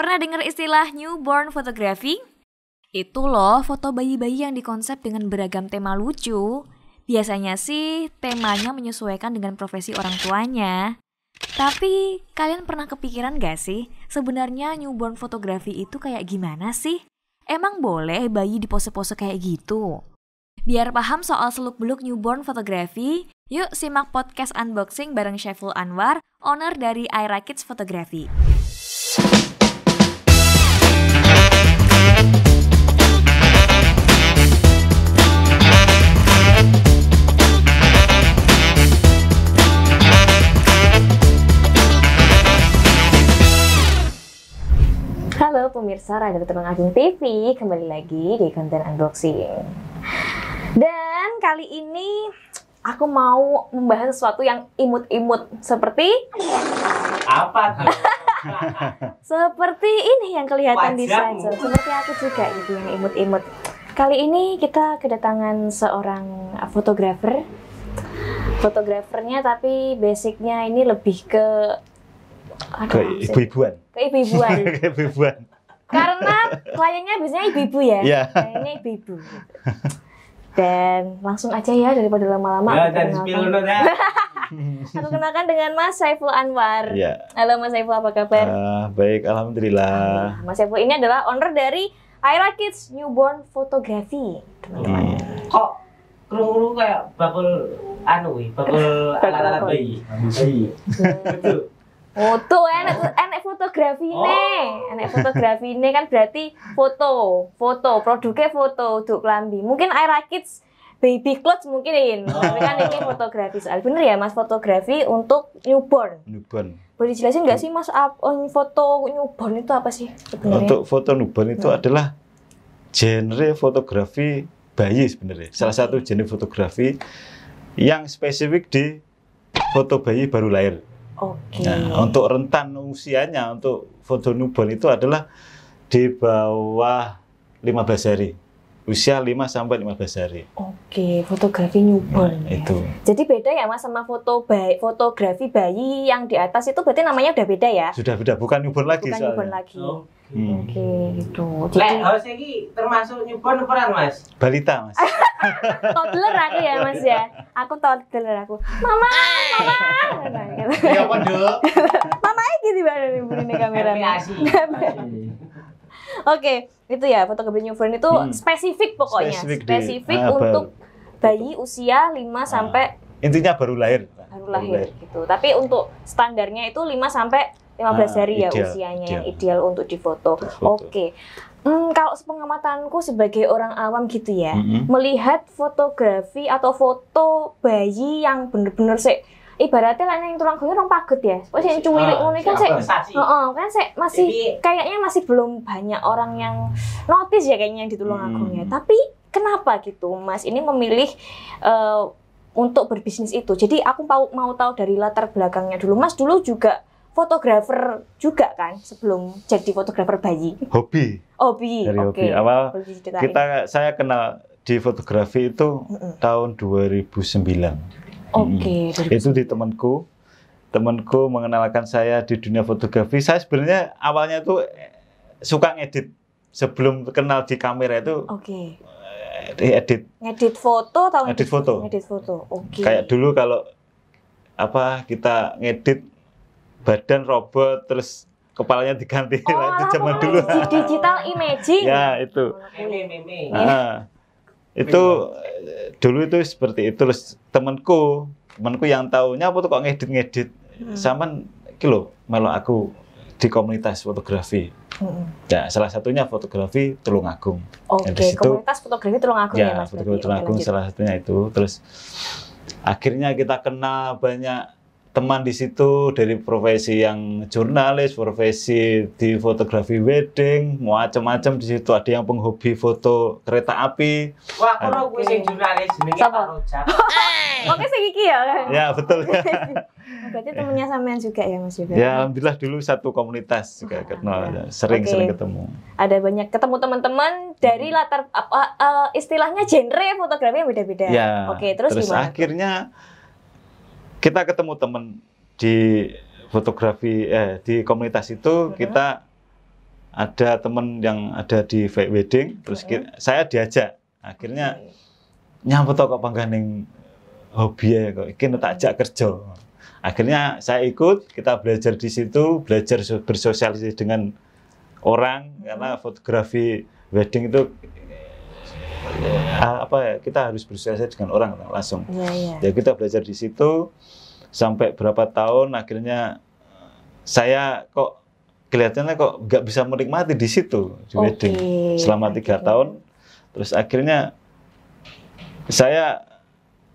Pernah dengar istilah newborn photography? Itu loh foto bayi-bayi yang dikonsep dengan beragam tema lucu. Biasanya sih temanya menyesuaikan dengan profesi orang tuanya. Tapi kalian pernah kepikiran gak sih sebenarnya newborn photography itu kayak gimana sih? Emang boleh bayi di pose-pose kayak gitu? Biar paham soal seluk-beluk newborn photography, yuk simak podcast unboxing bareng Sheful Anwar, owner dari Ira Kids Photography. pemirsa Radar Tenang Agung TV kembali lagi di konten unboxing. Dan kali ini aku mau membahas sesuatu yang imut-imut seperti apa seperti ini yang kelihatan di sana. Seperti aku juga gitu yang imut-imut. Kali ini kita kedatangan seorang fotografer. Fotografernya tapi basicnya ini lebih ke Aduh, ibu-ibuan. ibu-ibuan. ke ibu-ibuan. karena kliennya biasanya ibu-ibu ya yeah. kliennya ibu-ibu dan langsung aja ya daripada lama-lama ya, aku, kenalkan. Ya. aku kenalkan dengan Mas Saiful Anwar ya. halo Mas Saiful apa kabar uh, baik alhamdulillah Mas Saiful ini adalah owner dari Aira Kids Newborn Photography teman-teman hmm. kayak bubble anu bakul alat-alat bayi bayi iya. betul Foto enak, eh, enak fotografi oh. enak fotografi ini kan berarti foto, foto, produknya foto untuk kelambi. Mungkin air Kids baby clothes mungkin oh. tapi kan ini fotografi soal bener ya mas fotografi untuk newborn. Newborn. Boleh jelasin nggak sih mas apa oh, foto newborn itu apa sih sebenarnya? Untuk foto newborn itu hmm. adalah genre fotografi bayi sebenarnya. Salah satu genre fotografi yang spesifik di foto bayi baru lahir. Okay. Nah, untuk rentan usianya untuk foto newborn itu adalah di bawah 15 hari. Usia 5 sampai 15 hari. Oke, okay, fotografi newborn. Nah, ya. Itu. Jadi beda ya Mas sama foto bayi, fotografi bayi yang di atas itu berarti namanya udah beda ya? Sudah beda, bukan newborn lagi bukan soalnya. newborn lagi. Oh. Hmm. Oke, gitu. Lek, harusnya ini termasuk nyupon peran Mas? Balita, Mas. toddler aku ya, Mas ya. Aku toddler aku. Mama, mama. Iya apa, Dok? mama ini di banget nih burine kamera? Oke, itu ya foto keberuntungan newborn itu hmm. spesifik pokoknya. Spesifik, spesifik di, ah, untuk uh, bayi usia 5 uh, ah. sampai intinya baru lahir. Baru lahir, baru lahir gitu. Tapi untuk standarnya itu 5 sampai 15 ah, hari ah, ya ideal, usianya ideal. yang ideal untuk difoto. Oke. Okay. Hmm, kalau sepengamatanku sebagai orang awam gitu ya, mm -hmm. melihat fotografi atau foto bayi yang benar-benar sih ibaratnya lah yang tulang guyur orang paget ya. Pas yang cuwilik ah, ngono kan sik. Heeh, kan sih masih Jadi, kayaknya masih belum banyak orang yang notice ya kayaknya yang di Tulung Agung ya. Tapi kenapa gitu Mas ini memilih uh, untuk berbisnis itu? Jadi aku mau mau tahu dari latar belakangnya dulu. Mas dulu juga fotografer juga kan sebelum jadi fotografer bayi? Hobi. Hobi. Dari okay. hobi. Awal kita saya kenal di fotografi itu mm -mm. tahun 2009. Oke. Okay, Itu di temanku. Temanku mengenalkan saya di dunia fotografi. Saya sebenarnya awalnya tuh eh, suka ngedit sebelum kenal di kamera itu. Oke. Okay. Eh, edit. Ngedit foto atau ngedit, ngedit foto? Ngedit foto. Oke. Okay. Kayak dulu kalau apa kita ngedit badan robot terus kepalanya diganti oh, lah itu zaman dulu digital imaging ya itu Nah, itu dulu itu seperti itu terus temanku temanku yang tahunya apa tuh kok ngedit ngedit hmm. sama kilo melo aku di komunitas fotografi hmm. ya salah satunya fotografi Tulungagung oke okay, komunitas fotografi Tulungagung ya, ya mas fotografi Tulungagung salah satunya itu terus akhirnya kita kenal banyak teman di situ dari profesi yang jurnalis, profesi di fotografi wedding, macam-macam di situ ada yang penghobi foto kereta api. Wah, kalau gue sih jurnalis ini Pak Rojak. Oke, saya iki ya. Ya, betul. Ya. Berarti temennya sampean juga ya Mas Yuda? Ya alhamdulillah dulu satu komunitas juga ah, kenal, iya. ya. sering-sering okay. ketemu. Ada banyak ketemu teman-teman dari hmm. latar apa uh, istilahnya genre fotografi yang beda-beda. Ya, Oke, okay, terus, terus gimana? akhirnya tuh? kita ketemu temen di fotografi eh di komunitas itu kita ada temen yang ada di wedding terus kita, saya diajak akhirnya nyampe toko pangganing hobi ya kok ini tak ajak kerja akhirnya saya ikut kita belajar di situ belajar bersosialisasi dengan orang karena fotografi wedding itu ya. apa ya kita harus bersosialisasi dengan orang langsung ya, ya. ya kita belajar di situ sampai berapa tahun akhirnya saya kok kelihatannya kok nggak bisa menikmati di situ di okay. wedding selama tiga okay. tahun terus akhirnya saya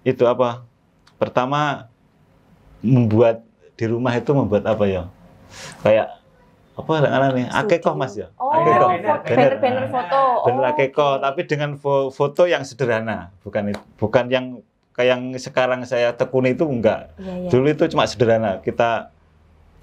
itu apa pertama membuat di rumah itu membuat apa ya kayak apa nih akekoh mas ya oh, akekoh banner banner foto banner oh, akekoh okay. tapi dengan fo foto yang sederhana bukan bukan yang kayak yang sekarang saya tekuni itu enggak Yeah, yeah. dulu itu cuma sederhana kita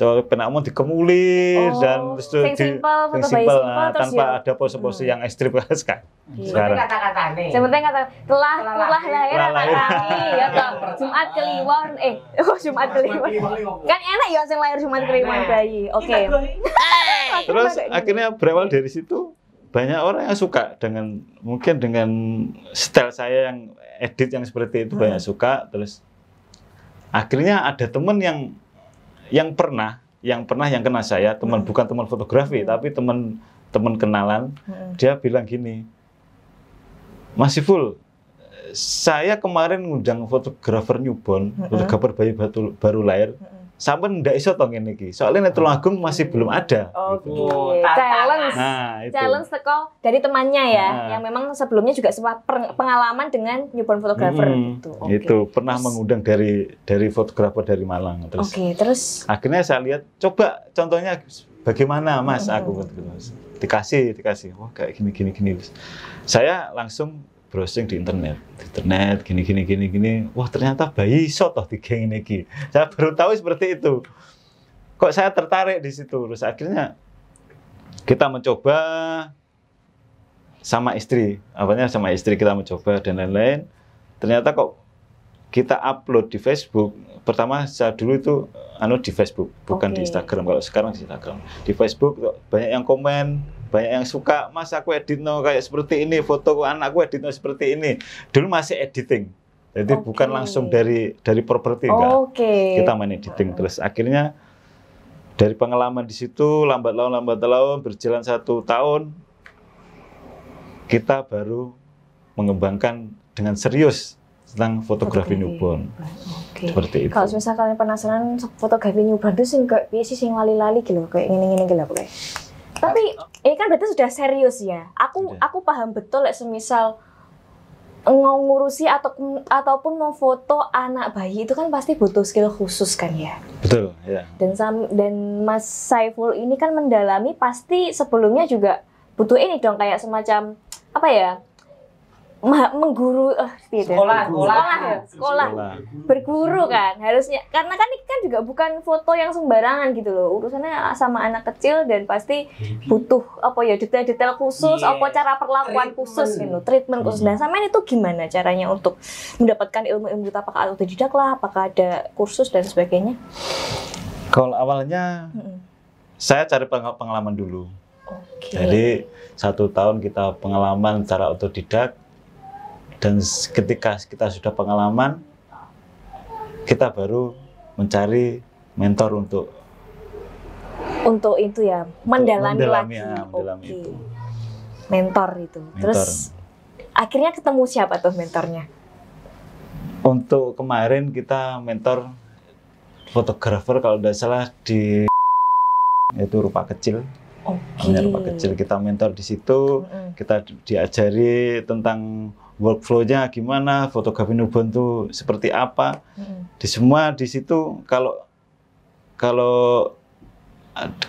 Tuh penakmu dikemuli oh, dan terus sing simple, di, sing simpel, simple nah, tanpa ya. ada pose-pose hmm. yang ekstrim kan sekarang. Sekarang kata-kata nih. Sebenarnya kata telah telah lahir anak kami ya toh. Eh, oh, Jumat kliwon eh oh Jumat kliwon. Iya, kan enak ya sing lahir Jumat kliwon nah, bayi. Iya, oke. Okay. Terus gitu. akhirnya berawal dari situ banyak orang yang suka dengan mungkin dengan style saya yang edit yang seperti itu hmm. banyak suka terus akhirnya ada temen yang yang pernah yang pernah yang kena saya teman hmm. bukan teman fotografi hmm. tapi teman teman kenalan hmm. dia bilang gini Mas full saya kemarin ngundang fotografer newborn hmm. fotografer bayi batu, baru lahir hmm sampun ndak iso to ngene soalnya Soale nek Agung masih belum ada. Oke. Oh, gitu. gitu. nah, okay. Challenge. Nah, itu. Challenge teko dari temannya ya nah. yang memang sebelumnya juga sempat pengalaman dengan newborn photographer hmm. itu. Okay. Itu pernah terus. mengundang dari dari fotografer dari Malang terus. Oke, okay, terus akhirnya saya lihat coba contohnya bagaimana Mas hmm. aku gitu. dikasih dikasih wah kayak gini gini gini. Saya langsung browsing di internet di internet gini gini gini gini wah ternyata bayi iso toh di geng ini gini. saya baru tahu seperti itu kok saya tertarik di situ terus akhirnya kita mencoba sama istri awalnya sama istri kita mencoba dan lain-lain ternyata kok kita upload di Facebook pertama saya dulu itu anu di Facebook bukan okay. di Instagram kalau sekarang di Instagram di Facebook banyak yang komen banyak yang suka mas aku edit no kayak seperti ini foto anakku edit no seperti ini dulu masih editing jadi okay. bukan langsung dari dari properti oh, enggak okay. kita main editing terus akhirnya dari pengalaman di situ lambat laun lambat laun berjalan satu tahun kita baru mengembangkan dengan serius tentang fotografi, okay. newborn. Okay. Seperti itu. Kalau misalnya kalian penasaran fotografi newborn itu sih kayak sih lali-lali gitu, kayak gini ini gitu kayak. Tapi ini kan berarti sudah serius ya. Aku sudah. aku paham betul like, semisal ngurusi atau ataupun mau foto anak bayi itu kan pasti butuh skill khusus kan ya. Betul, ya. Dan sam, dan Mas Saiful ini kan mendalami pasti sebelumnya juga butuh ini dong kayak semacam apa ya? mengguru uh, eh, tidak. Ya. Sekolah, sekolah, sekolah, ya? sekolah, sekolah, berguru kan harusnya karena kan ini kan juga bukan foto yang sembarangan gitu loh urusannya sama anak kecil dan pasti butuh apa ya detail-detail khusus, yeah. apa cara perlakuan khusus gitu, treatment khusus. Nah, sama ini tuh gimana caranya untuk mendapatkan ilmu-ilmu itu apakah tidak lah, apakah ada kursus dan sebagainya? Kalau awalnya hmm. saya cari pengalaman dulu. Okay. Jadi satu tahun kita pengalaman cara otodidak dan ketika kita sudah pengalaman, kita baru mencari mentor untuk untuk itu ya mendalami, mendalami lagi. Ya, mendalami okay. itu. Mentor itu. Mentor. Terus akhirnya ketemu siapa tuh mentornya? Untuk kemarin kita mentor fotografer kalau tidak salah di itu rupa kecil. Okay. Namanya rupa kecil kita mentor di situ, mm -hmm. kita diajari tentang workflow-nya gimana, fotografi newborn seperti apa. Hmm. Di semua di situ kalau kalau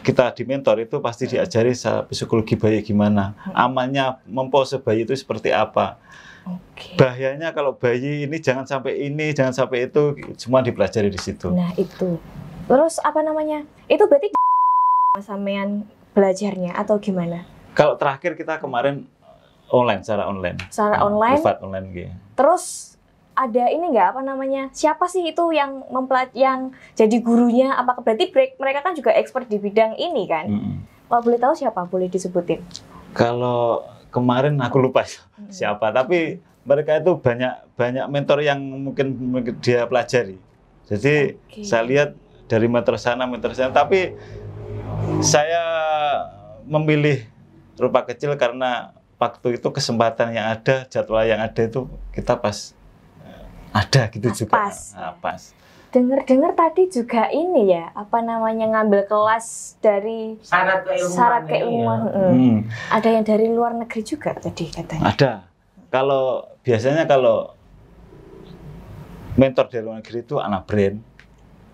kita di mentor itu pasti hmm. diajari psikologi bayi gimana, hmm. amannya mempose bayi itu seperti apa. Okay. Bahayanya kalau bayi ini jangan sampai ini, jangan sampai itu, semua dipelajari di situ. Nah, itu. Terus apa namanya? Itu berarti sampean belajarnya atau gimana? Kalau terakhir kita kemarin Online, secara online. Secara hmm, online. Privat online gitu. Terus ada ini nggak apa namanya? Siapa sih itu yang mempelat yang jadi gurunya? Apakah berarti break, mereka kan juga expert di bidang ini kan? Hmm, hmm. Kalau boleh tahu siapa? Boleh disebutin? Kalau kemarin aku lupa hmm. siapa, tapi mereka itu banyak banyak mentor yang mungkin, mungkin dia pelajari. Jadi okay. saya lihat dari mentor sana mentor sana, tapi saya memilih rupa kecil karena waktu itu kesempatan yang ada, jadwal yang ada itu kita pas eh, ada gitu pas, ah, juga. Pas. Nah, pas. Dengar-dengar tadi juga ini ya, apa namanya ngambil kelas dari syarat keilmuan. Ya. Hmm. Hmm. Ada yang dari luar negeri juga tadi katanya. Ada. Kalau biasanya kalau mentor dari luar negeri itu anak brand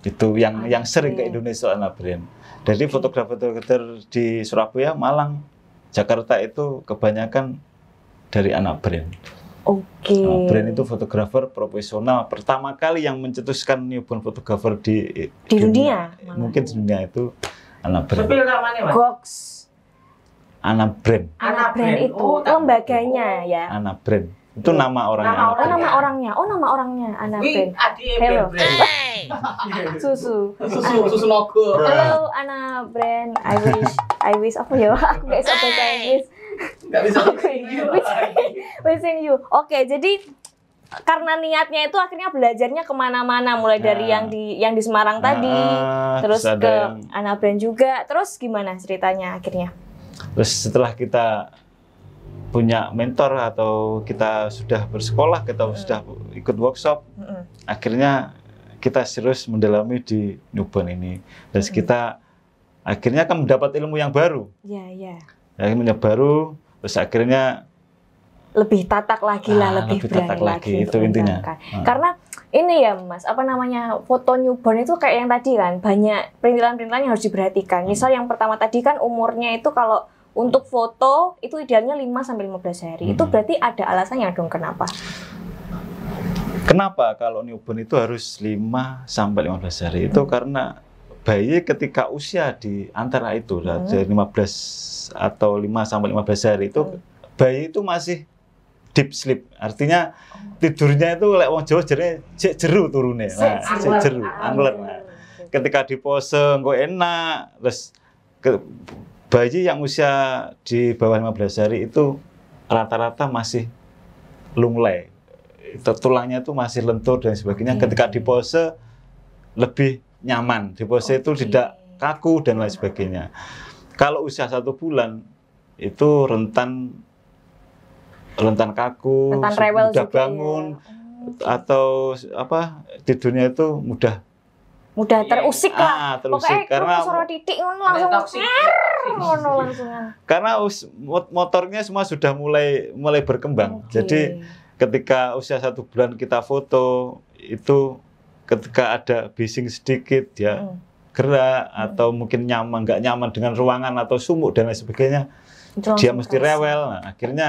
itu yang yang sering ke Indonesia anak brand. Dari fotografer-fotografer di Surabaya, Malang, Jakarta itu kebanyakan dari anak brand. Oke. Okay. Nah, brand itu fotografer profesional pertama kali yang mencetuskan newborn fotografer di eh, di dunia. dunia. Mungkin di dunia itu anak brand. Sepil namanya, Mas. Goks. Anak brand. Anak brand, itu oh, lembaganya oh. ya. Anak brand. Itu nama oh, orangnya. Nama, orang, nama oh, ya? orangnya. Oh, nama orangnya anak brand. Adik Hello. Brand. susu. Susu, susu logo. Hello anak brand. I wish I wish apa ya? Aku gak bisa bahasa Inggris. Gak bisa wishing you. you. Oke, jadi karena niatnya itu akhirnya belajarnya kemana-mana mulai nah, dari yang di yang di Semarang nah, tadi terus ke yang... Anabran juga terus gimana ceritanya akhirnya terus setelah kita punya mentor atau kita sudah bersekolah kita hmm. sudah ikut workshop hmm. akhirnya kita serius mendalami di Newborn ini dan hmm. kita akhirnya kan mendapat ilmu yang baru. Iya, iya. Ilmu yang baru, terus akhirnya lebih tatak lagi lah, ah, lebih, lebih tatak lagi, lagi itu intinya. Hmm. Karena ini ya Mas, apa namanya foto newborn itu kayak yang tadi kan banyak perintilan-perintilan yang harus diperhatikan. Hmm. Misal yang pertama tadi kan umurnya itu kalau untuk foto itu idealnya 5 sampai 15 hari. Hmm. Itu berarti ada alasannya dong kenapa? Kenapa kalau newborn itu harus 5 sampai 15 hari? Itu hmm. karena bayi ketika usia di antara itu hmm. dari 15 atau 5 sampai 15 hari itu hmm. bayi itu masih deep sleep. Artinya oh. tidurnya itu lek wong Jawa jere jeru turune. Nah, jeru, ah, angler. Nah, ketika di pose engko enak, terus ke, bayi yang usia di bawah 15 hari itu rata-rata masih lunglai. Tulangnya itu masih lentur dan sebagainya. Hmm. Ketika di pose lebih nyaman, di pose okay. itu tidak kaku dan lain sebagainya. Kalau usia satu bulan itu rentan rentan kaku, rentan rewel mudah juga ya. bangun ya. atau apa tidurnya itu mudah mudah iya, iya. terusik lah. Ah, terusik Pokoknya karena titik langsung. Karena us, motornya semua sudah mulai mulai berkembang. Okay. Jadi ketika usia satu bulan kita foto itu ketika ada bising sedikit ya hmm. gerak hmm. atau mungkin nyaman nggak nyaman dengan ruangan atau sumuk dan lain sebagainya Jangan dia mesti kasih. rewel nah, akhirnya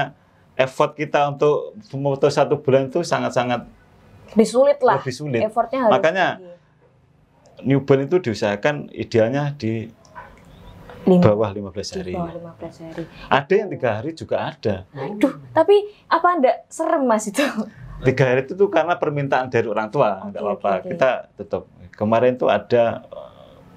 effort kita untuk memutus satu bulan itu sangat-sangat lebih sulit lah lebih sulit effortnya harus makanya tinggi. newborn itu diusahakan idealnya di Lima, bawah 15 hari. Di bawah 15 hari. Ada yang tiga hari juga ada. Aduh, tapi apa anda serem mas itu? tiga hari itu tuh karena permintaan dari orang tua nggak okay, apa-apa okay. kita tetap. kemarin tuh ada eh,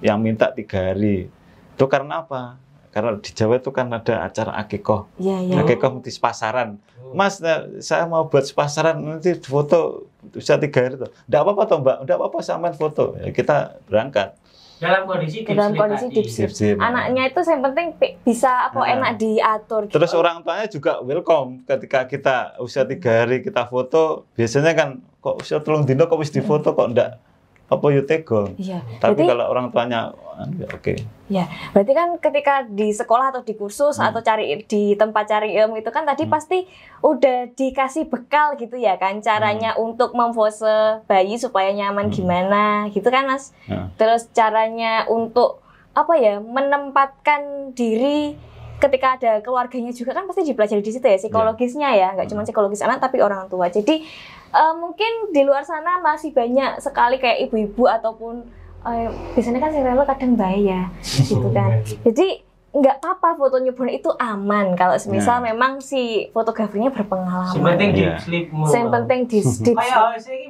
yang minta tiga hari itu karena apa karena di Jawa itu kan ada acara akikoh yeah, yeah. akikoh di pasaran oh. Mas eh, saya mau buat sepasaran nanti foto bisa tiga hari itu, nggak apa-apa toh Mbak nggak apa-apa samain foto ya, kita berangkat dalam kondisi deep dalam kondisi deep sleep. deep sleep. Anaknya itu yang penting bisa apa nah. enak diatur. Gitu. Terus orang tuanya juga welcome ketika kita usia tiga hari kita foto. Biasanya kan kok usia tolong dino kok wis difoto kok enggak apa you go. Iya. Tapi berarti, kalau orang tuanya anu, ya, oke. Okay. Ya, berarti kan ketika di sekolah atau di kursus hmm. atau cari di tempat cari ilmu itu kan tadi hmm. pasti udah dikasih bekal gitu ya kan caranya hmm. untuk memfose bayi supaya nyaman hmm. gimana gitu kan Mas. Hmm. Terus caranya untuk apa ya menempatkan diri ketika ada keluarganya juga kan pasti dipelajari di situ ya iya. psikologisnya ya, nggak cuma hmm. psikologis anak tapi orang tua. Jadi uh, mungkin di luar sana masih banyak sekali kayak ibu-ibu ataupun uh, biasanya kan serial kadang bayi ya, iya. gitu kan. Iya. Jadi nggak apa-apa foto newborn itu aman kalau semisal yeah. memang si fotografernya berpengalaman. Yang penting di sleep. Yang penting di sleep. Kayak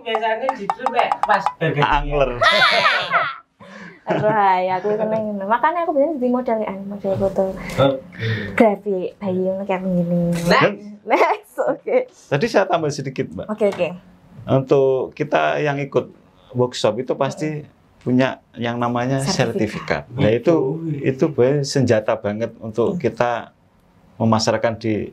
biasanya di sleep pas Angler. Rohai, aku seneng. Makanya aku bilang jadi model kan, model foto. grafi bayi yang kayak begini. Next. Next, oke. Tadi saya tambah sedikit, Mbak. Oke, oke. Untuk kita yang ikut workshop itu pasti punya yang namanya sertifikat. Nah, itu itu senjata banget untuk hmm. kita memasarkan di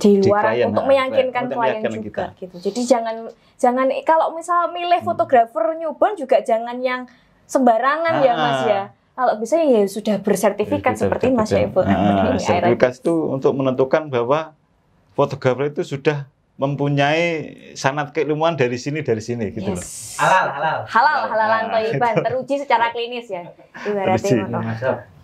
di luar di klien, untuk nah, meyakinkan klien, klien, klien juga kita. gitu. Jadi jangan jangan kalau misal milih hmm. fotografer hmm. newborn juga jangan yang sembarangan ah. ya Mas ah, ah. ya. Kalau bisa ya sudah bersertifikat ya, seperti Mas Ibu. Ya, ah, sertifikat itu untuk menentukan bahwa fotografer itu sudah mempunyai sanat keilmuan dari sini dari sini gitu yes. loh. Halal, halal. Halal, halalan nah, toiban, teruji secara klinis ya. Ibaratnya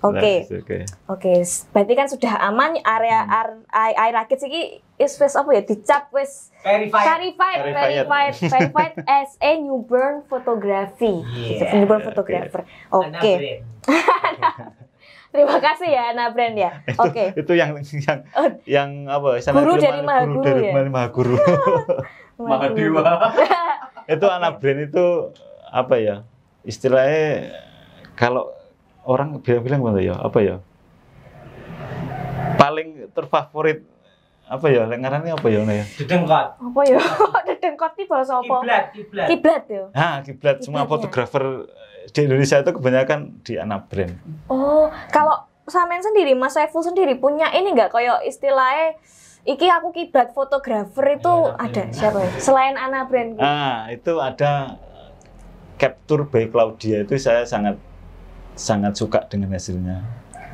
Oke. Oke. Oke, berarti kan sudah aman area hmm. air, air rakit sih is face apa ya dicap wis verified verified verified verified, as a newborn photography. Yeah. Newborn photographer. Oke. Okay. Terima kasih ya anak Brand ya. Oke. Okay. Itu yang yang oh. yang apa? Guru dari mana? Guru, dari ya. Maha Guru. Maha itu okay. anak Brand itu apa ya? Istilahnya kalau orang bilang-bilang ya apa ya? Paling terfavorit apa ya lek apa ya naya? dedengkot apa ya dedengkot iki bahasa apa kiblat kiblat kiblat ya ha kiblat, semua fotografer di Indonesia itu kebanyakan di anak brand. Oh, kalau Samen sendiri, Mas Saiful sendiri punya ini nggak koyo istilahnya Iki aku kiblat fotografer itu ya, ada ya. siapa ya? Selain anak Brand. Ah, itu ada eh, Capture by Claudia itu saya sangat sangat suka dengan hasilnya.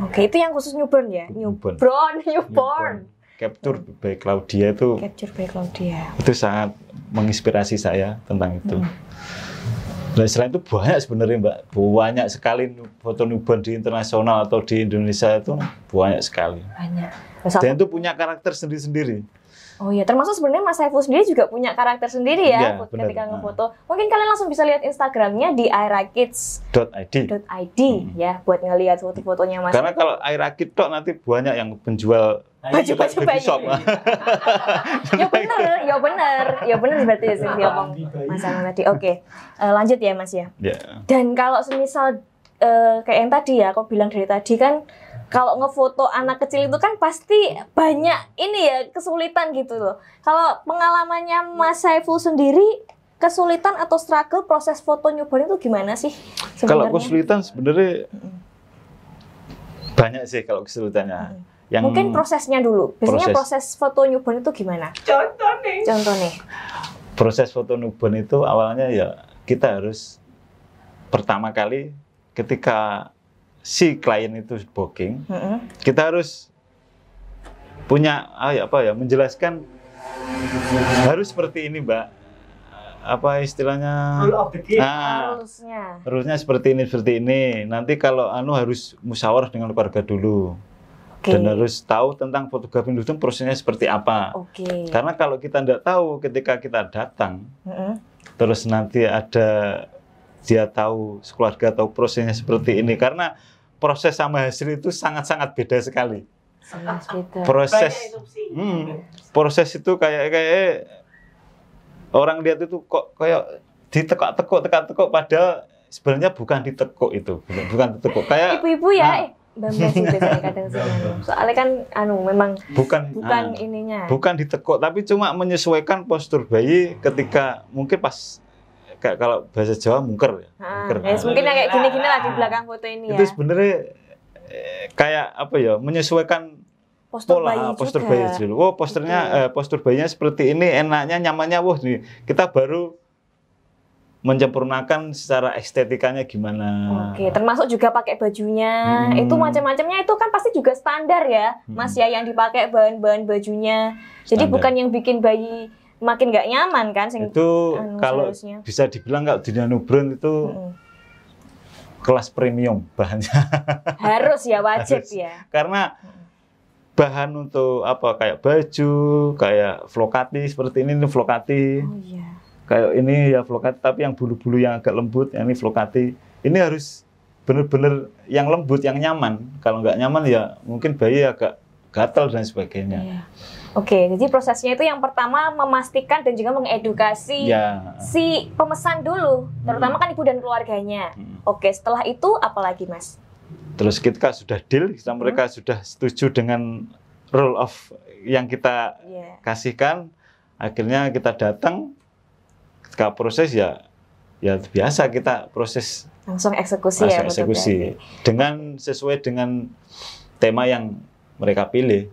Oke, itu yang khusus newborn ya? Newborn. Newborn, newborn. Capture by Claudia itu Capture by Claudia. Itu sangat menginspirasi saya tentang itu. Hmm. Nah, selain itu banyak sebenarnya Mbak, banyak sekali foto nuban di internasional atau di Indonesia itu banyak sekali. Banyak. Dan itu punya karakter sendiri-sendiri. Oh iya, termasuk sebenarnya Mas Saiful sendiri juga punya karakter sendiri ya, ya ketika bener. ngefoto. Mungkin kalian langsung bisa lihat Instagramnya di airakids.id .id, hmm. ya, buat ngelihat foto-fotonya Mas. Karena kalau airakids tok nanti banyak yang penjual baju baju bayi. Shop. ya benar, ya benar, ya benar berarti ya sih ngomong masalah tadi. Oke, uh, lanjut ya Mas ya. ya. Dan kalau semisal uh, kayak yang tadi ya, kau bilang dari tadi kan kalau ngefoto anak kecil itu kan pasti banyak ini ya kesulitan gitu loh. Kalau pengalamannya Mas Saiful sendiri kesulitan atau struggle proses foto newborn itu gimana sih? Sebenarnya? Kalau kesulitan sebenarnya banyak sih kalau kesulitannya. Hmm. Yang Mungkin prosesnya dulu. Biasanya proses, proses foto newborn itu gimana? Contoh nih. Contoh nih. Proses foto newborn itu awalnya ya kita harus pertama kali ketika si klien itu booking, mm -hmm. kita harus punya ah, ya apa ya menjelaskan harus seperti ini, Mbak. Apa istilahnya? harusnya Nah, harusnya. seperti ini, seperti ini. Nanti kalau anu harus musyawarah dengan keluarga dulu okay. dan harus tahu tentang fotografi itu prosesnya seperti apa. Okay. Karena kalau kita tidak tahu ketika kita datang, mm -hmm. terus nanti ada dia tahu keluarga tahu prosesnya seperti ini karena proses sama hasil itu sangat-sangat beda sekali. Proses hmm, proses itu kayak kayak eh, orang lihat itu kok kayak ditekuk-tekuk tekuk-tekuk padahal sebenarnya bukan ditekuk itu, bukan ditekuk. Kayak ibu-ibu ya. Nah, Bambang eh, sih biasanya kadang Soalnya kan anu memang bukan bukan ah, ininya. Bukan ditekuk tapi cuma menyesuaikan postur bayi ketika mungkin pas kayak kalau bahasa Jawa mungker ya. Ah, mungker. Ya, nah, mungkin kayak gini-gini lah di ah. belakang foto ini ya. Itu sebenarnya eh, kayak apa ya menyesuaikan postur pola bayi postur juga. bayi dulu. Oh, posternya okay. eh, postur bayinya seperti ini, enaknya, nyamannya. Wah, nih, kita baru menyempurnakan secara estetikanya gimana. Oke, termasuk juga pakai bajunya. Hmm. Itu macam-macamnya itu kan pasti juga standar ya, Mas hmm. ya yang dipakai bahan-bahan bajunya. Standar. Jadi bukan yang bikin bayi makin nggak nyaman kan sing itu anu, kalau seriusnya. bisa dibilang kalau dunia itu hmm. kelas premium bahannya harus ya wajib harus. ya karena bahan untuk apa kayak baju kayak flokati seperti ini ini flokati oh, iya. kayak ini ya flokati tapi yang bulu-bulu yang agak lembut yang ini flokati ini harus benar-benar yang lembut yang nyaman kalau nggak nyaman ya mungkin bayi agak gatal dan sebagainya iya. Oke, jadi prosesnya itu yang pertama memastikan dan juga mengedukasi ya. si pemesan dulu, terutama hmm. kan ibu dan keluarganya. Hmm. Oke, setelah itu apalagi, Mas? Terus kita sudah deal, kita hmm. mereka sudah setuju dengan rule of yang kita yeah. kasihkan, akhirnya kita datang ke proses ya ya biasa kita proses langsung eksekusi langsung ya, eksekusi dengan sesuai dengan tema yang mereka pilih.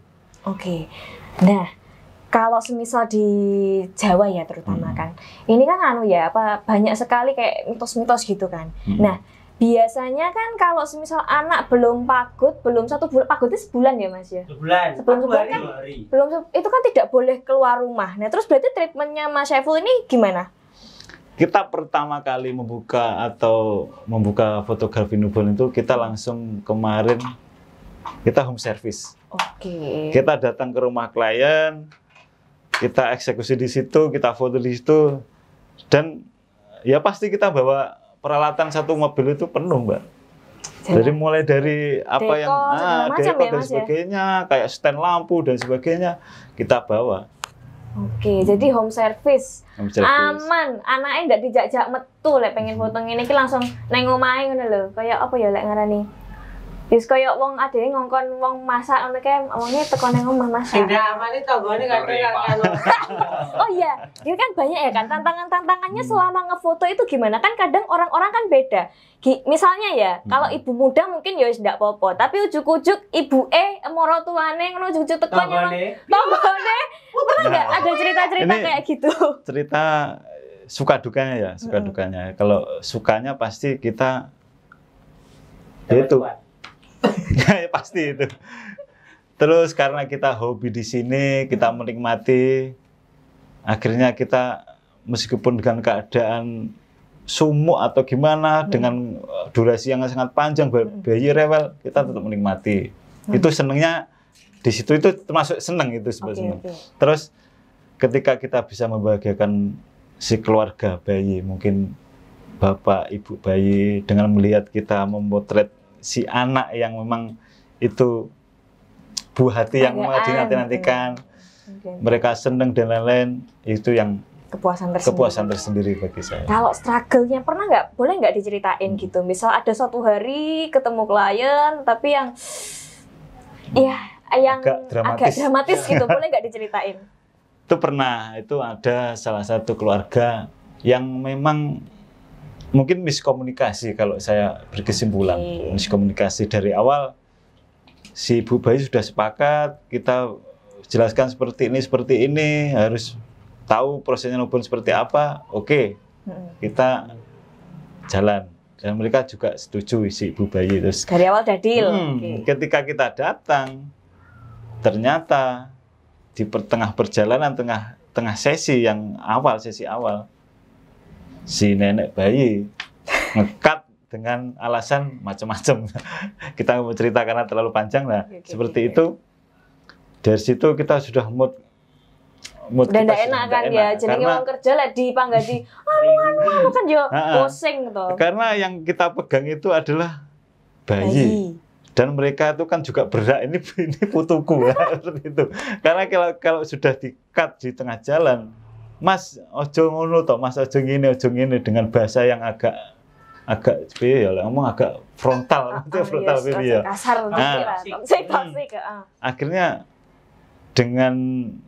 Oke. Okay. Nah, kalau semisal di Jawa ya terutama hmm. kan, ini kan anu ya apa banyak sekali kayak mitos-mitos gitu kan. Hmm. Nah, biasanya kan kalau semisal anak belum pagut, belum satu bulan, itu sebulan ya mas ya? Sebulan. Sebelum sebulan kan, hari. belum itu kan tidak boleh keluar rumah. Nah, terus berarti treatmentnya Mas Syaiful ini gimana? kita pertama kali membuka atau membuka fotografi newborn itu kita langsung kemarin kita home service Okay. Kita datang ke rumah klien, kita eksekusi di situ, kita foto di situ, dan ya pasti kita bawa peralatan satu mobil itu penuh, mbak. Jalan. Jadi mulai dari apa deko, yang ah, deko ya, dan ya? sebagainya, ya? kayak stand lampu dan sebagainya kita bawa. Oke, jadi home service. Home service. Aman, anaknya tidak dijak-jak metu lek pengen foto ini langsung nengomai omahe ngono Kayak apa ya lek ngarani? Wis koyo wong ade ngongkon wong masak ngono kae wonge teko nang omah masak. Enggak, amane tanggane kadang kan. Oh iya, itu ya kan banyak ya kan tantangan-tantangannya hmm. selama ngefoto itu gimana kan kadang orang-orang kan beda. misalnya ya, hmm. kalau ibu muda mungkin ya wis ndak popo, tapi ujuk-ujuk ibu e moro tuane ngono ujuk-ujuk teko nang Tanggane. Pernah enggak ada cerita-cerita kayak gitu? Cerita suka dukanya ya, suka hmm. dukanya. Kalau sukanya pasti kita itu Ya, pasti itu. Terus karena kita hobi di sini, kita hmm. menikmati, akhirnya kita meskipun dengan keadaan sumuk atau gimana hmm. dengan eh, durasi yang sangat panjang bayi hmm. rewel kita tetap menikmati hmm. itu senengnya di situ itu termasuk seneng itu sebenarnya okay, okay. terus ketika kita bisa membahagiakan si keluarga bayi mungkin bapak ibu bayi dengan melihat kita memotret si anak yang memang itu buah hati yang dinanti-nantikan iya. okay. mereka seneng dan lain-lain itu yang kepuasan tersendiri. Kepuasan tersendiri bagi saya. Kalau struggle-nya pernah nggak? Boleh nggak diceritain hmm. gitu? Misal ada suatu hari ketemu klien tapi yang Iya, ya yang agak dramatis, agak dramatis gitu. Boleh nggak diceritain? Itu pernah. Itu ada salah satu keluarga yang memang mungkin miskomunikasi kalau saya berkesimpulan okay. miskomunikasi dari awal si ibu bayi sudah sepakat kita jelaskan seperti ini seperti ini harus tahu prosesnya maupun seperti apa oke okay, hmm. kita jalan dan mereka juga setuju si ibu bayi terus dari awal jadi deal hmm, okay. ketika kita datang ternyata di pertengah perjalanan tengah tengah sesi yang awal sesi awal si nenek bayi ngekat dengan alasan macam-macam. kita mau cerita karena terlalu panjang lah. Oke, seperti oke. itu dari situ kita sudah mood mood dan tidak enak kan ya? enak. ya jadi orang kerja lah di panggadi anu anu anu kan yo pusing gitu karena yang kita pegang itu adalah bayi, bayi. dan mereka itu kan juga berat ini ini putuku lah seperti itu karena kalau kalau sudah dikat di tengah jalan Mas ojo ngono toh, Mas ojo ngene, ojo ngene dengan bahasa yang agak agak piye ya ngomong agak frontal, itu ah, ah, frontal piye ya. Kasar pasti ah. ke. Akhirnya dengan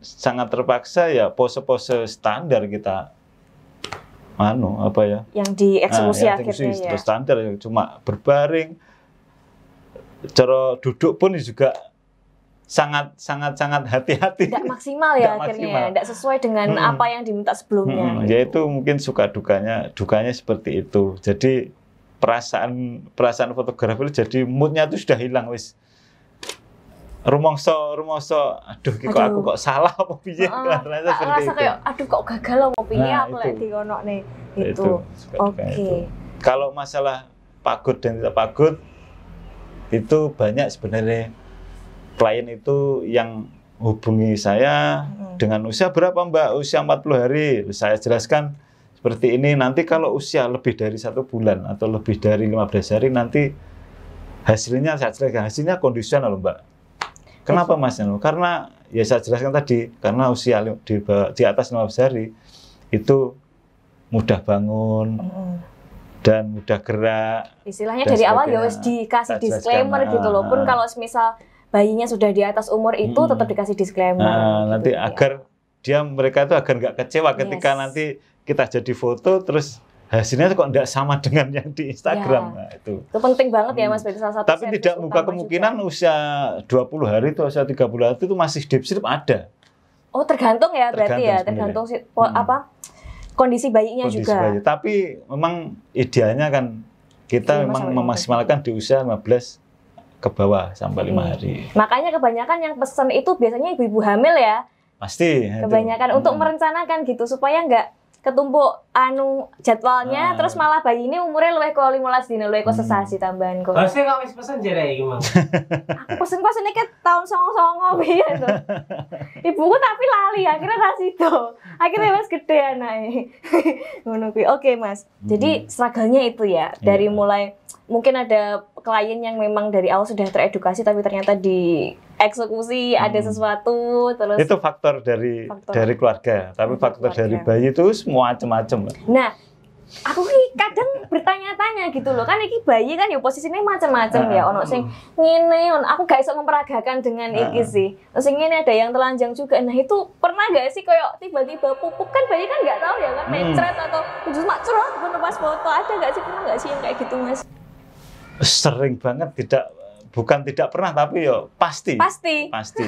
sangat terpaksa ya pose-pose standar kita anu apa ya? Yang dieksekusi nah, yang akhirnya ya. standar cuma berbaring cara duduk pun juga sangat sangat sangat hati-hati. Tidak maksimal ya Tidak akhirnya, maksimal. tidak sesuai dengan hmm. apa yang diminta sebelumnya. Hmm. Gitu. Yaitu mungkin suka dukanya, dukanya seperti itu. Jadi perasaan perasaan fotografer jadi moodnya itu sudah hilang wis. Rumongso, rumongso, aduh, kok aku kok salah apa piye? Uh, rasa seperti itu. Kayak, aduh kok gagal apa piye nah, aku lek nih itu. Nah, gitu. Oke. Okay. Kalau masalah pagut dan tidak pagut itu banyak sebenarnya klien itu yang hubungi saya hmm. dengan usia berapa Mbak? Usia 40 hari. Saya jelaskan seperti ini. Nanti kalau usia lebih dari satu bulan atau lebih dari 15 hari nanti hasilnya saya jelaskan. Hasilnya kondisional Mbak. Kenapa Mas? Karena ya saya jelaskan tadi karena usia di, di atas 15 hari itu mudah bangun. Hmm. dan mudah gerak. Istilahnya dari awal ya harus dikasih disclaimer gitu loh. Pun nah. kalau misal bayinya sudah di atas umur itu hmm. tetap dikasih disclaimer. Nah, gitu, nanti ya. agar dia mereka itu agar nggak kecewa ketika nanti kita jadi foto terus hasilnya kok tidak sama dengan yang di Instagram. Ya. Nah, itu. itu penting banget ya Mas Bedi hmm. salah satu Tapi tidak muka kemungkinan juga. usia 20 hari atau usia 30 hari itu masih deep sleep ada. Oh, tergantung ya tergantung berarti ya, tergantung si, po, hmm. apa kondisi bayinya kondisi juga. Bayi. Tapi memang idealnya kan kita ya, memang memaksimalkan di usia 15 ke bawah sampai lima hmm. hari. Makanya kebanyakan yang pesen itu biasanya ibu-ibu hamil ya. Pasti. Kebanyakan itu. untuk hmm. merencanakan gitu supaya nggak ketumpuk anu jadwalnya hmm. terus malah bayi ini umurnya lebih kok 15 dina luwih kok hmm. sesasi hmm. tambahan kok. Pasti nggak bisa pesen jadi ya gimana? Aku pesen pas ini tahun songo piye Ibu Ibuku tapi lali akhirnya kasih itu Akhirnya mas gede anake. Oke, Mas. Jadi hmm. struggle-nya itu ya iya. dari mulai mungkin ada klien yang memang dari awal sudah teredukasi tapi ternyata di eksekusi hmm. ada sesuatu terus itu faktor dari faktor. dari keluarga tapi dari faktor keluarga. dari bayi itu semua macam-macam nah aku sih kadang bertanya-tanya gitu loh kan iki bayi kan ya posisinya macam-macam uh, ya ono sing hmm. ngene aku gak bisa memperagakan dengan uh, iki hmm. sih sing ini ada yang telanjang juga nah itu pernah gak sih koyok tiba-tiba pupuk kan bayi kan nggak tahu ya kan hmm. mencret hmm. atau cuma cerot pas foto ada gak sih pernah gak sih yang kayak gitu mas Sering banget tidak bukan tidak pernah tapi yo ya pasti. Pasti. Pasti.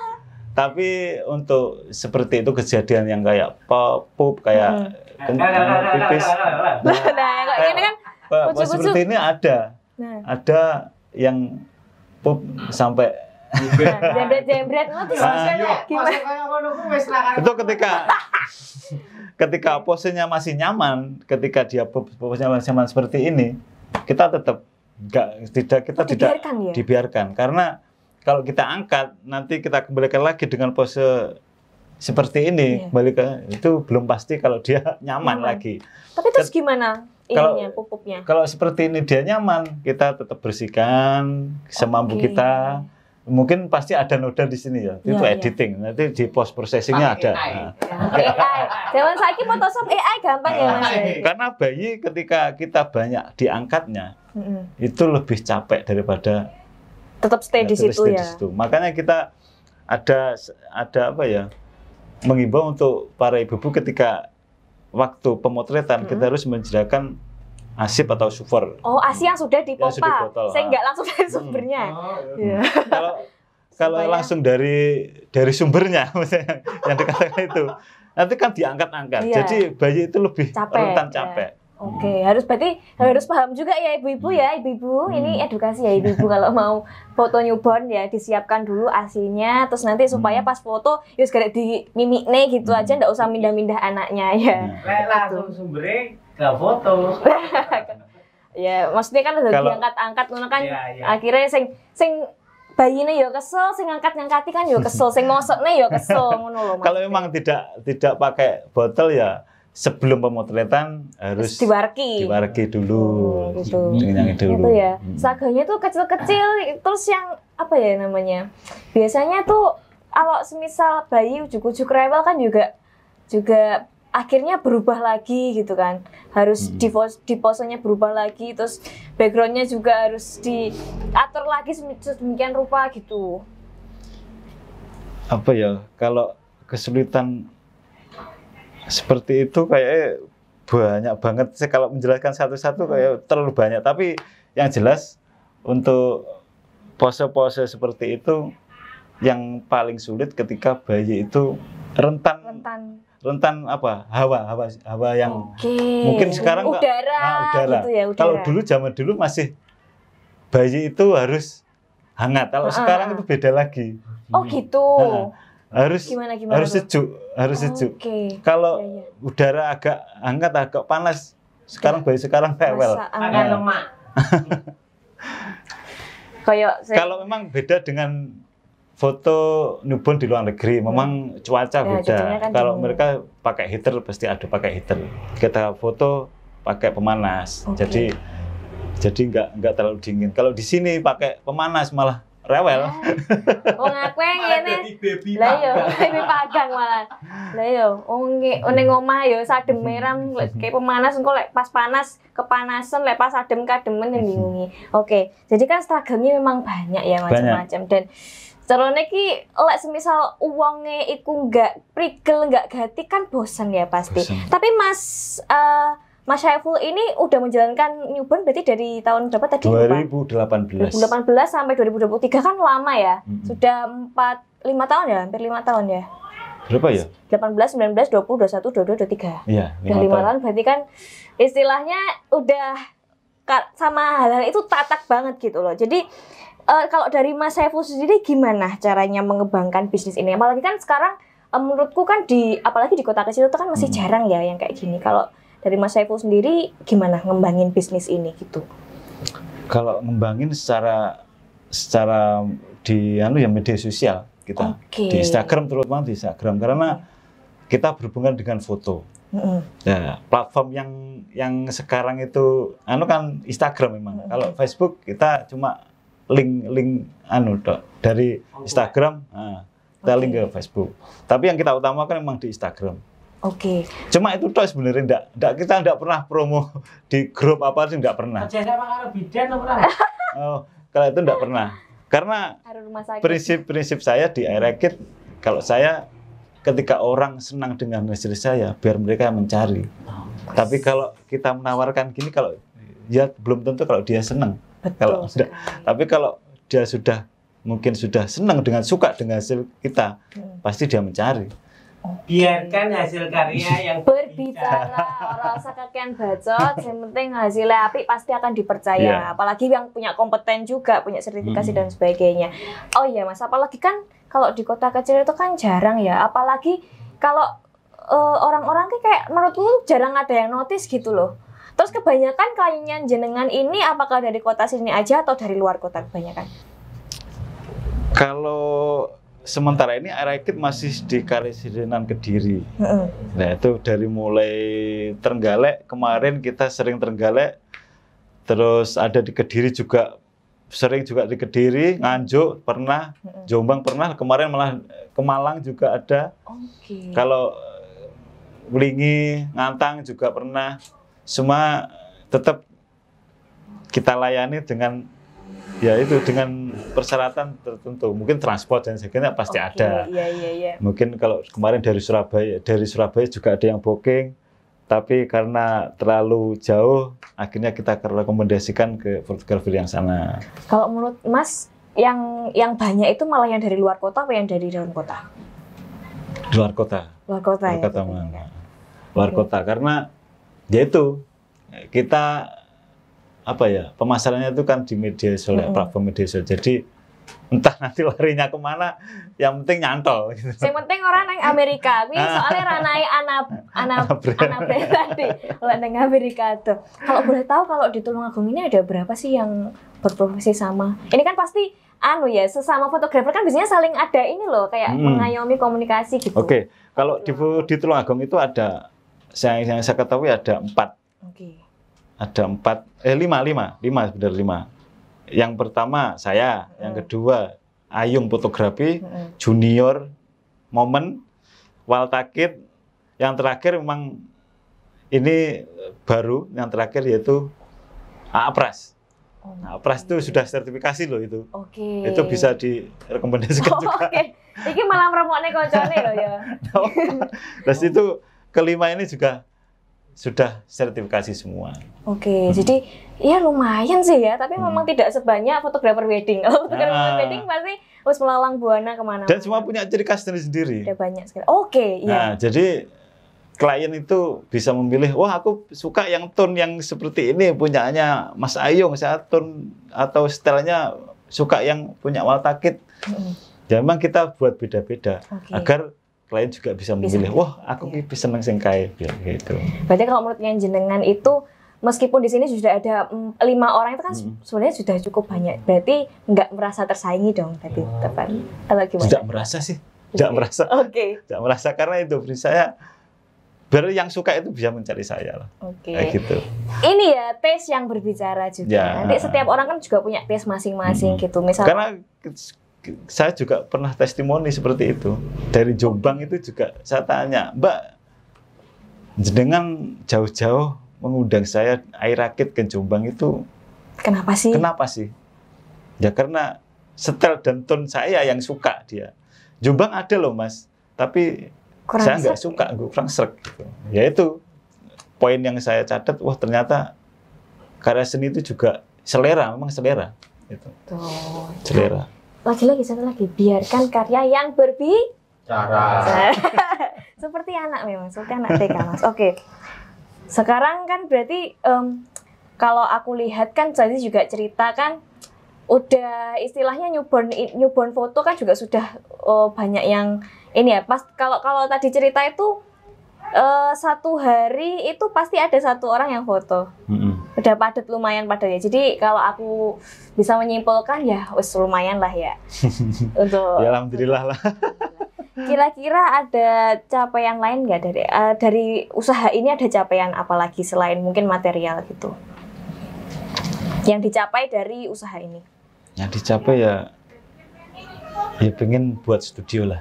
tapi untuk seperti itu kejadian yang kayak pop, pop kayak hmm. Nah, nah, nah, anu, pipis. Nah, nah, ini kan seperti ini ada. Nah. Ada yang pop sampai jembret-jembret itu kan. Itu ketika ketika posenya masih nyaman, ketika dia posenya masih nyaman seperti ini, kita tetap nggak tidak kita oh, tidak dibiarkan, ya? dibiarkan karena kalau kita angkat nanti kita kembalikan lagi dengan pose seperti ini iya. kembali ke itu belum pasti kalau dia nyaman, nyaman. lagi. Tapi terus gimana ininya kalau, pupuknya? Kalau seperti ini dia nyaman, kita tetap bersihkan semampu kita. Mungkin pasti ada noda di sini ya. Itu ya, editing. Iya. Nanti di post processingnya ada. Nah. AI. Zaman Photoshop AI gampang ya Mas. Karena bayi ketika kita banyak diangkatnya, hmm itu lebih capek daripada tetap stay ya, di situ stay ya. Di situ. Makanya kita ada ada apa ya mengimbau untuk para ibu-ibu ketika waktu pemotretan mm-hmm. kita harus menjadikan asip atau sufer. Oh, asi yang sudah dipompa. Yang sudah Saya nggak ah. langsung dari sumbernya. Hmm. Oh, iya. iya. kalau ya. langsung dari dari sumbernya yang dikatakan itu nanti kan diangkat-angkat. Iya. Jadi bayi itu lebih capek, rentan capek. Iya. Oke, okay, hmm. harus berarti hmm. harus paham juga ya ibu-ibu hmm. ya, ibu-ibu. Hmm. Ini edukasi ya ibu-ibu kalau mau foto newborn ya disiapkan dulu asinya terus nanti hmm. supaya pas foto ya segera di nih gitu aja ndak usah mindah-mindah anaknya ya. Iya. Nah. Lek langsung gitu. sumbernya ke foto. ya, maksudnya kan udah diangkat-angkat kan ya, ya. akhirnya sing sing bayi nih ya kesel, sing angkat ngangkati kan ya kesel, sing nih ya kesel ngono Kalau memang tidak tidak pakai botol ya sebelum pemotretan harus diwarki diwarki dulu hmm, gitu. Diwarki dulu. gitu ya hmm. saganya tuh kecil-kecil terus yang apa ya namanya biasanya tuh kalau semisal bayi ujuk-ujuk rewel kan juga juga akhirnya berubah lagi gitu kan harus hmm. di posenya berubah lagi terus backgroundnya juga harus diatur lagi sedemikian rupa gitu apa ya kalau kesulitan seperti itu kayak banyak banget sih kalau menjelaskan satu-satu kayak hmm. terlalu banyak tapi yang jelas untuk pose-pose seperti itu yang paling sulit ketika bayi itu rentan rentan rentan apa hawa hawa hawa yang okay. mungkin sekarang udara, nah, udara. Gitu ya, udara kalau dulu zaman dulu masih bayi itu harus hangat kalau ah. sekarang itu beda lagi oh gitu nah, harus gimana, gimana harus sejuk harus oh, sejuk okay. kalau yeah, yeah. udara agak hangat agak panas sekarang iya. bayi sekarang farewell ah. agak kalau memang beda dengan foto newborn di luar negeri hmm. memang hmm. cuaca ya, beda kan kalau dingin. mereka pakai heater pasti ada pakai heater kita foto pakai pemanas okay. jadi jadi nggak nggak terlalu dingin kalau di sini pakai pemanas malah rewel. Oh. Wong aku yang ini. Lah yo, ini pagang malah. Lah yo, iya, wong ning ngomah yo ya, sadem meram kayak pemanas engko lek pas panas kepanasan lek pas adem kademen yang bingungi. Oke, jadi kan struggle memang banyak ya macam-macam dan Caranya ki lek semisal uangnya iku nggak prikel, nggak gati kan bosan ya pasti. Bosen. Tapi Mas uh, Mas Syaiful ini udah menjalankan Newborn berarti dari tahun berapa tadi? 2018. 2018 sampai 2023 kan lama ya. Mm -hmm. Sudah 4 5 tahun ya, hampir 5 tahun ya. Berapa ya? 18, 19, 20, 21, 22, 23. Iya, 5 udah 5 tahun. tahun berarti kan istilahnya udah sama hal-hal itu tatak banget gitu loh. Jadi uh, kalau dari Mas Saiful sendiri gimana caranya mengembangkan bisnis ini? Apalagi kan sekarang uh, menurutku kan di apalagi di kota kecil itu kan masih hmm. jarang ya yang kayak gini. Kalau dari Mas Saiful sendiri gimana ngembangin bisnis ini gitu? Kalau ngembangin secara secara di anu ya media sosial kita okay. di Instagram terutama di Instagram karena kita berhubungan dengan foto. mm Ya, platform yang yang sekarang itu anu kan Instagram memang. mm Kalau Facebook kita cuma link link anu dok dari Instagram nah, kita link ke Facebook. Tapi yang kita utamakan memang di Instagram. Oke. Okay. Cuma itu toh sebenarnya enggak, enggak kita enggak pernah promo di grup apa sih enggak pernah. bidan pernah. oh, kalau itu enggak pernah. Karena prinsip-prinsip saya di Airakit kalau saya ketika orang senang dengan hasil saya biar mereka mencari. Oh, Tapi kalau kita menawarkan gini kalau ya belum tentu kalau dia senang. Betul. Kalau sudah. Tapi kalau dia sudah mungkin sudah senang dengan suka dengan hasil kita, hmm. pasti dia mencari biarkan hasil karya yang berbicara orang usah kakean bacot yang penting hasilnya api pasti akan dipercaya yeah. apalagi yang punya kompeten juga punya sertifikasi hmm. dan sebagainya oh iya mas apalagi kan kalau di kota kecil itu kan jarang ya apalagi kalau orang eh, orang-orang kayak menurut lu jarang ada yang notice gitu loh terus kebanyakan klien jenengan ini apakah dari kota sini aja atau dari luar kota kebanyakan kalau sementara ini arakit masih di Karesidenan Kediri. Uh. Nah itu dari mulai Trenggalek kemarin kita sering Trenggalek, terus ada di Kediri juga sering juga di Kediri, Nganjuk pernah, Jombang pernah, kemarin malah ke Malang juga ada. Okay. Kalau eh, Wlingi, Ngantang juga pernah. Semua tetap kita layani dengan ya itu dengan persyaratan tertentu mungkin transport dan sebagainya pasti okay, ada yeah, yeah, yeah. mungkin kalau kemarin dari Surabaya dari Surabaya juga ada yang booking tapi karena terlalu jauh akhirnya kita rekomendasikan ke fotografer yang sana kalau menurut Mas yang yang banyak itu malah yang dari luar kota apa yang dari dalam kota luar kota luar kota luar kota ya, kota luar kota karena ya itu kita apa ya pemasarannya itu kan di media sosial, mm -hmm. platform media sosial. Jadi entah nanti larinya kemana, yang penting nyantol. Gitu. Yang penting orang naik Amerika, ini ah. soalnya ranai anak anak anak tadi, kalau neng Amerika tuh. Kalau boleh tahu kalau di Tulungagung ini ada berapa sih yang berprofesi sama? Ini kan pasti anu ya, sesama fotografer kan biasanya saling ada ini loh, kayak hmm. mengayomi komunikasi gitu. Oke, okay. kalau di di Tulungagung itu ada, saya yang saya ketahui ada empat. Oke ada empat eh lima lima lima sebenarnya lima yang pertama saya yang hmm. kedua Ayung fotografi hmm. junior momen Waltakit yang terakhir memang ini baru yang terakhir yaitu Apras Oh, Pras itu sudah sertifikasi loh itu. Oke. Okay. Itu bisa direkomendasikan oh, juga. Oke. Okay. Iki malah remukne koncone loh ya. Terus itu kelima ini juga sudah sertifikasi semua. Oke, hmm. jadi ya lumayan sih ya, tapi hmm. memang tidak sebanyak fotografer wedding. Kalau fotografer nah. wedding pasti harus melalang buana kemana Dan semua punya ciri khas sendiri Ada banyak sekali. Oke, okay, iya. Nah, jadi klien itu bisa memilih, wah aku suka yang tone yang seperti ini punyanya Mas Ayung, saya tone atau setelahnya suka yang punya Waltakit. Hmm. Ya memang kita buat beda-beda okay. agar klien juga bisa memilih, wah aku ya. seneng sing kae ya, gitu. Berarti kalau menurutnya jenengan itu meskipun di sini sudah ada mm, lima orang itu kan hmm. sebenarnya sudah cukup banyak. Berarti nggak merasa tersaingi dong berarti wow. Oh. Eh, Tidak merasa sih. Tidak merasa. Oke. Okay. Tidak merasa karena itu beri saya baru yang suka itu bisa mencari saya lah. Oke. Okay. Kayak gitu. Ini ya tes yang berbicara juga. Ya. Nanti setiap orang kan juga punya tes masing-masing hmm. gitu. Misalnya karena saya juga pernah testimoni seperti itu. Dari Jombang itu juga saya tanya, Mbak, dengan jauh-jauh mengundang saya air rakit ke Jombang itu kenapa sih? Kenapa sih? Ya karena setel dan tone saya yang suka dia. Jombang ada loh mas, tapi kurang saya nggak suka, gue kurang serak. Gitu. Ya itu poin yang saya catat, wah ternyata karya seni itu juga selera, memang selera. itu Selera lagi-lagi satu lagi biarkan karya yang berbi cara seperti anak memang seperti anak TK mas oke sekarang kan berarti um, kalau aku lihat kan tadi juga cerita kan udah istilahnya newborn newborn foto kan juga sudah oh, banyak yang ini ya pas kalau kalau tadi cerita itu uh, satu hari itu pasti ada satu orang yang foto mm -hmm udah padat lumayan padat ya. Jadi kalau aku bisa menyimpulkan ya wis lumayan lah ya. untuk ya alhamdulillah lah. Kira-kira ada capaian lain nggak dari uh, dari usaha ini ada capaian apalagi selain mungkin material gitu? Yang dicapai dari usaha ini? Yang dicapai ya ya pengen buat studio lah.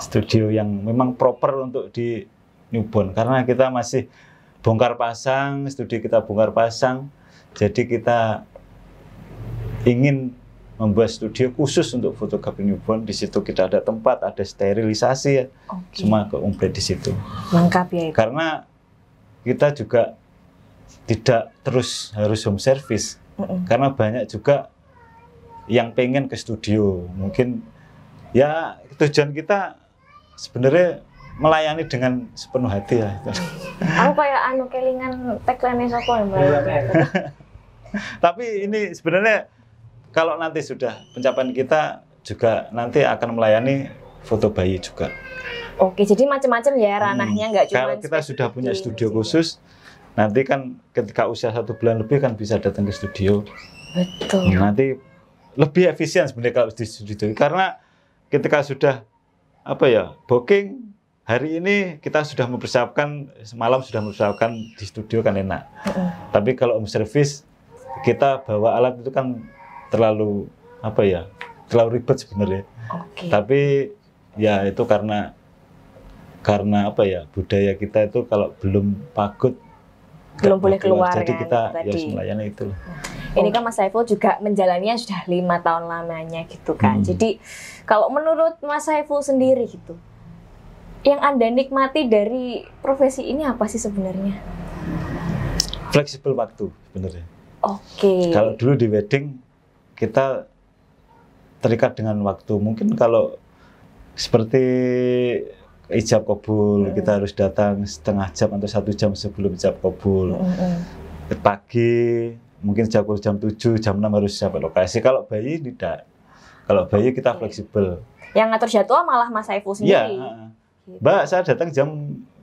Studio yang memang proper untuk di newborn karena kita masih bongkar pasang, studi kita bongkar pasang. Jadi kita ingin membuat studio khusus untuk fotografi newborn. Di situ kita ada tempat, ada sterilisasi ya. Okay. Semua komplit di situ. Lengkap ya itu. Karena kita juga tidak terus harus home service. Mm -mm. Karena banyak juga yang pengen ke studio. Mungkin ya tujuan kita sebenarnya melayani dengan sepenuh hati lah itu. Aku kayak anu kelingan tagline sapa ya, iya, iya, iya. Tapi ini sebenarnya kalau nanti sudah pencapaian kita juga nanti akan melayani foto bayi juga. Oke, jadi macam-macam ya hmm. ranahnya nggak hmm, cuma Kalau kita sudah punya studio khusus, nanti kan ketika usia satu bulan lebih kan bisa datang ke studio. Betul. Hmm, nanti lebih efisien sebenarnya kalau di studio karena ketika sudah apa ya booking hari ini kita sudah mempersiapkan semalam sudah mempersiapkan di studio kan enak. Uh-uh. Tapi kalau om service kita bawa alat itu kan terlalu apa ya? Terlalu ribet sebenarnya. Okay. Tapi ya itu karena karena apa ya? Budaya kita itu kalau belum pagut belum boleh keluar, keluar jadi kan, kita tadi. ya harus melayani itu nah, ini kan Mas Saiful juga menjalannya sudah lima tahun lamanya gitu kan hmm. jadi kalau menurut Mas Saiful sendiri gitu yang Anda nikmati dari profesi ini apa sih sebenarnya? Fleksibel waktu sebenarnya. Oke. Okay. Kalau dulu di wedding kita terikat dengan waktu. Mungkin kalau seperti ijab kabul, hmm. kita harus datang setengah jam atau satu jam sebelum ijab kabul. Hmm. Pagi mungkin jam jam 7, jam 6 harus sampai lokasi. Kalau bayi tidak. Kalau bayi kita okay. fleksibel. Yang ngatur jadwal malah Mas Saiful iya, sendiri. Ya, Gitu. Mbak, saya datang jam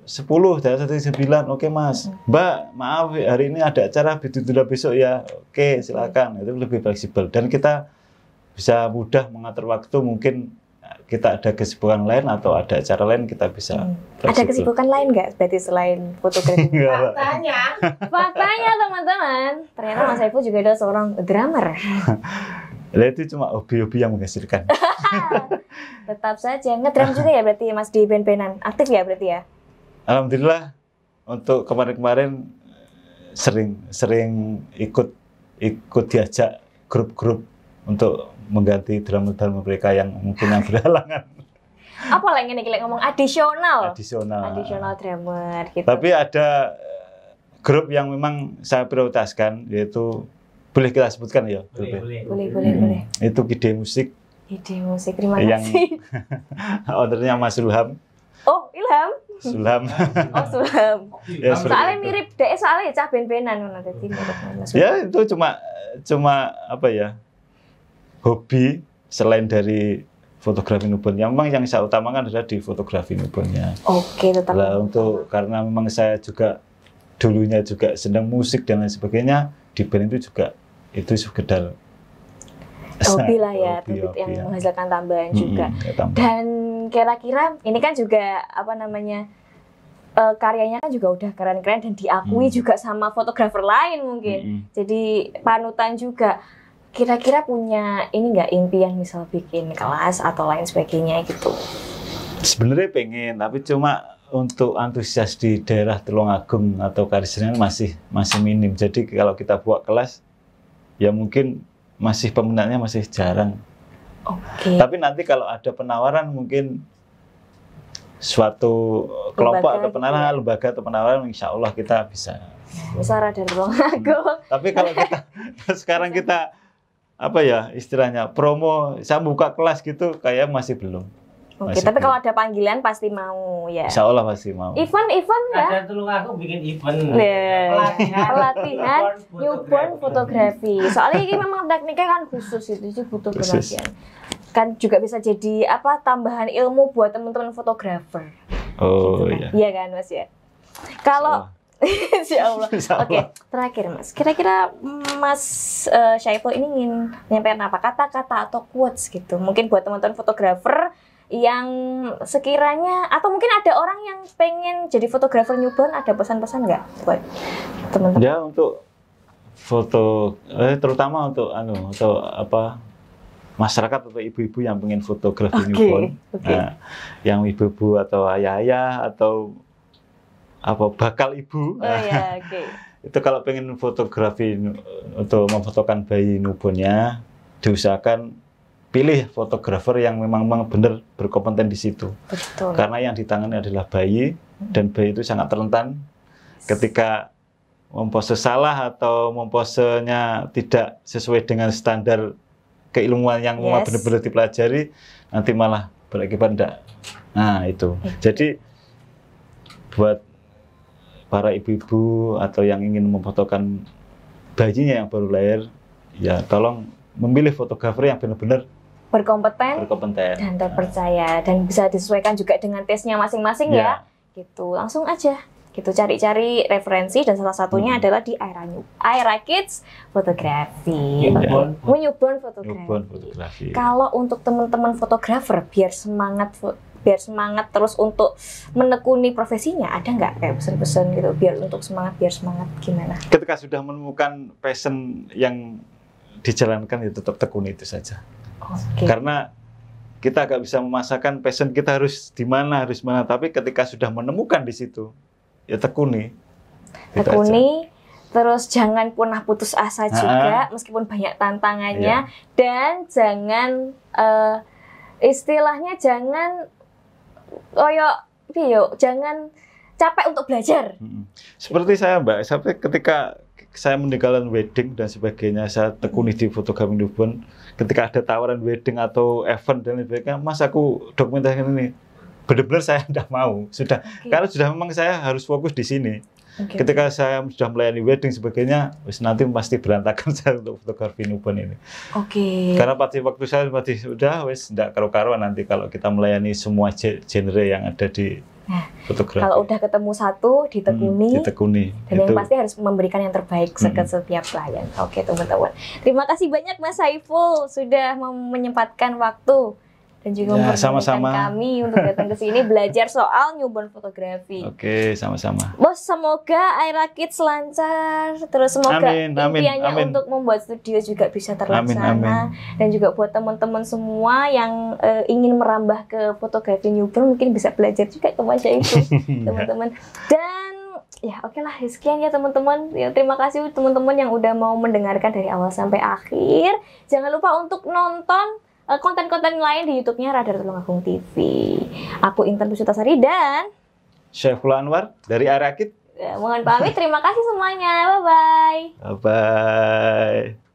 10 datang satu sembilan oke mas hmm. mbak maaf hari ini ada acara ditunda besok ya oke hmm. silakan itu lebih fleksibel dan kita bisa mudah mengatur waktu mungkin kita ada kesibukan lain atau ada acara lain kita bisa hmm. ada kesibukan lain nggak berarti selain fotografi faktanya faktanya teman-teman ternyata Mas Saiful juga adalah seorang drummer Lah itu cuma hobi-hobi yang menghasilkan. Tetap saja ngedram juga ya berarti Mas di band-bandan. Aktif ya berarti ya? Alhamdulillah untuk kemarin-kemarin eh, sering sering ikut ikut diajak grup-grup untuk mengganti drama-drama mereka yang mungkin yang berhalangan. Apa lagi nih kalian ngomong additional. Additional. Additional drummer gitu. Tapi ada eh, grup yang memang saya prioritaskan yaitu boleh kita sebutkan ya? Boleh, boleh. Boleh, boleh, hmm. boleh. Itu ide musik. Ide musik, terima yang kasih. ownernya Mas Ilham. Oh, Ilham? Sulam. Oh, Sulam. ya, soalnya itu. mirip deh, soalnya cah ben-benan ngono dadi Ya, itu cuma cuma apa ya? Hobi selain dari fotografi Yang Memang yang saya utamakan adalah di fotografi nubunnya. Oke, tetap. Lah untuk karena memang saya juga dulunya juga senang musik dan lain sebagainya, di band itu juga itu sekedar hobi lah ya, hobi, hobi yang ya. menghasilkan tambahan hmm, juga. Ya, tambah. Dan kira-kira ini kan juga apa namanya uh, karyanya kan juga udah keren-keren dan diakui hmm. juga sama fotografer lain mungkin. Hmm. Jadi panutan juga. Kira-kira punya ini nggak impian misal bikin kelas atau lain sebagainya gitu? Sebenarnya pengen, tapi cuma untuk antusias di daerah Tulungagung atau Karisrenan masih masih minim. Jadi kalau kita buat kelas ya mungkin masih peminatnya masih jarang. Okay. Tapi nanti kalau ada penawaran mungkin suatu kelompok atau gitu penawaran ya. lembaga atau penawaran insya Allah kita bisa. Bisa ada ruang aku. Hmm. Tapi kalau kita sekarang kita apa ya istilahnya promo saya buka kelas gitu kayak masih belum. Oke, tapi kalau ada panggilan pasti mau ya. Insya Allah pasti mau. Event, event ya. Ada tulung aku bikin event. Yeah. Pelatihan, pelatihan newborn fotografi. Soalnya ini memang tekniknya kan khusus itu sih butuh pelatihan. Kan juga bisa jadi apa tambahan ilmu buat teman-teman fotografer. Oh gitu kan. iya. Iya kan Mas ya. Kalau Insya Allah. Insya Allah. Oke, terakhir Mas. Kira-kira Mas uh, Syaiful ini ingin nyampaikan apa? Kata-kata atau quotes gitu. Mungkin buat teman-teman fotografer -teman yang sekiranya atau mungkin ada orang yang pengen jadi fotografer newborn ada pesan-pesan nggak buat teman-teman? Ya untuk foto eh, terutama untuk anu atau apa masyarakat atau ibu-ibu yang pengen fotografi okay, newborn, okay. Nah, yang ibu-ibu atau ayah-ayah atau apa bakal ibu, oh, yeah, ya, okay. itu kalau pengen fotografi untuk memfotokan bayi newbornnya diusahakan pilih fotografer yang memang, memang benar berkompeten di situ. Betul. Karena yang di tangan adalah bayi dan bayi itu sangat rentan ketika mempose salah atau memposenya tidak sesuai dengan standar keilmuan yang yes. benar-benar dipelajari nanti malah berakibat tidak. Nah, itu. Jadi buat para ibu-ibu atau yang ingin memfotokan bayinya yang baru lahir, ya tolong memilih fotografer yang benar-benar berkompeten, berkompeten dan nah. terpercaya dan bisa disesuaikan juga dengan tesnya masing-masing yeah. ya. Gitu. Langsung aja gitu cari-cari referensi dan salah satunya hmm. adalah di Aira New Aira Kids fotografi ya, ya. newborn newborn fotografi kalau untuk teman-teman fotografer biar semangat biar semangat terus untuk menekuni profesinya ada nggak kayak pesen pesan gitu biar untuk semangat biar semangat gimana ketika sudah menemukan passion yang dijalankan ya tetap tekuni itu saja Okay. Karena kita agak bisa memasakkan passion kita harus di mana, harus mana. Tapi ketika sudah menemukan di situ, ya tekuni. Tekuni, terus jangan pernah putus asa juga, meskipun banyak tantangannya. Iya. Dan jangan, uh, istilahnya jangan, koyok, oh, yuk, jangan capek untuk belajar. Seperti saya mbak, sampai ketika saya meninggalkan wedding dan sebagainya, saya tekuni di fotografi newborn. Ketika ada tawaran wedding atau event dan lain sebagainya, mas aku dokumentasikan ini. Benar-benar saya tidak mau, sudah. Okay. Karena sudah memang saya harus fokus di sini. Okay. Ketika saya sudah melayani wedding sebagainya, wis nanti pasti berantakan saya untuk fotografi newborn ini. Oke. Okay. Karena pasti waktu saya pasti sudah wis tidak karu-karuan nanti kalau kita melayani semua genre yang ada di Nah, fotografi. Kalau udah ketemu satu ditekuni, hmm, ditekuni. dan yang pasti harus memberikan yang terbaik hmm. setiap klien. Oke teman-teman, terima kasih banyak Mas Saiful sudah menyempatkan waktu dan juga ya, sama-sama kami untuk datang ke sini belajar soal newborn fotografi. Oke, sama-sama. Bos, semoga Aira Kids lancar, terus semoga amin, impiannya amin. untuk membuat studio juga bisa terlaksana amin, amin. dan juga buat teman-teman semua yang uh, ingin merambah ke fotografi newborn mungkin bisa belajar juga ke wajah itu, iya. teman-teman. Dan ya oke okay lah ya, sekian ya teman-teman ya, terima kasih teman-teman yang udah mau mendengarkan dari awal sampai akhir jangan lupa untuk nonton Eh, konten-konten lain di YouTube-nya Radar Tulungagung TV. Aku Intan Busuta dan Chef Anwar dari Arakit. Eh, mohon pamit, terima kasih semuanya. Bye-bye. Bye-bye.